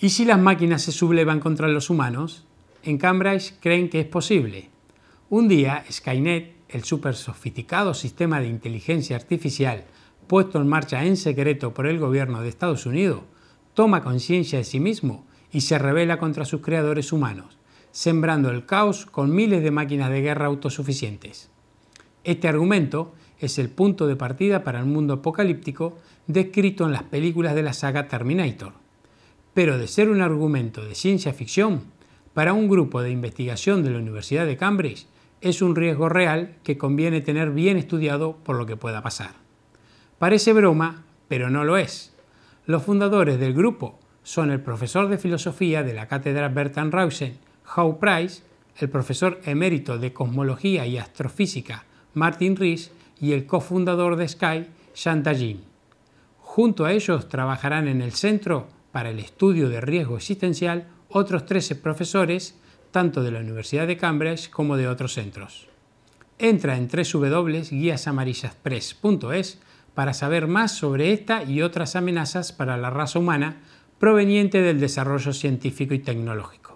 ¿Y si las máquinas se sublevan contra los humanos? En Cambridge creen que es posible. Un día, Skynet, el super sofisticado sistema de inteligencia artificial puesto en marcha en secreto por el gobierno de Estados Unidos, toma conciencia de sí mismo y se revela contra sus creadores humanos, sembrando el caos con miles de máquinas de guerra autosuficientes. Este argumento es el punto de partida para el mundo apocalíptico descrito en las películas de la saga Terminator pero de ser un argumento de ciencia ficción, para un grupo de investigación de la Universidad de Cambridge es un riesgo real que conviene tener bien estudiado por lo que pueda pasar. Parece broma, pero no lo es. Los fundadores del grupo son el profesor de filosofía de la cátedra Bertrand Rausen, Howe Price, el profesor emérito de cosmología y astrofísica, Martin Rees, y el cofundador de Sky, Shanta Junto a ellos trabajarán en el centro para el estudio de riesgo existencial otros 13 profesores, tanto de la Universidad de Cambridge como de otros centros. Entra en www.guiasamarillaspress.es para saber más sobre esta y otras amenazas para la raza humana proveniente del desarrollo científico y tecnológico.